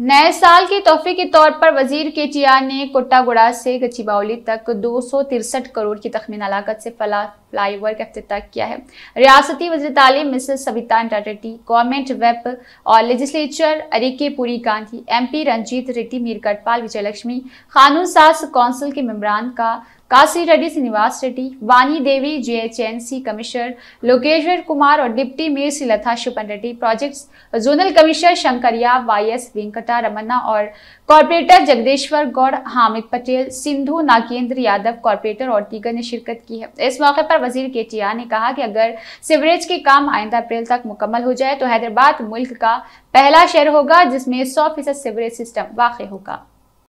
नए साल के तोहफे के तौर पर वजीर के चिया ने कोटागुड़ा से गचीबावली तक दो करोड़ की तखमीन लागत से फला फ्लाईओवर का अफ्ताह किया है रियासती वजी तालीम Mrs Savita Intati government whip और legislature Arekapudi Gandhi MP Ranjith Reddy मीर कटपाल विजयलक्ष्मी कानून सास कौंसिल के मम्बरान का काशी रेड्डी श्रीनिवास रेड्डी वानी देवी जेएचएनसी कमिश्नर लोकेश्वर कुमार और deputy mayor Shri Latha Shoban Reddy project zonal commissioner Shankaraiah Y S Venkata Ramana और कॉरपोरेटर जगदेश्वर गौड़ हामिद पटेल सिंधु नागेंद्र यादव कॉरपोरेटर और दीगर ने शिरकत की है इस मौके पर वजीर के टी ने कहा कि अगर सीवरेज के काम आइंदा अप्रैल तक मुकम्मल हो जाए तो हैदराबाद मुल्क का पहला शहर होगा जिसमें सौ फीसद सीवरेज सिस्टम वाक़ होगा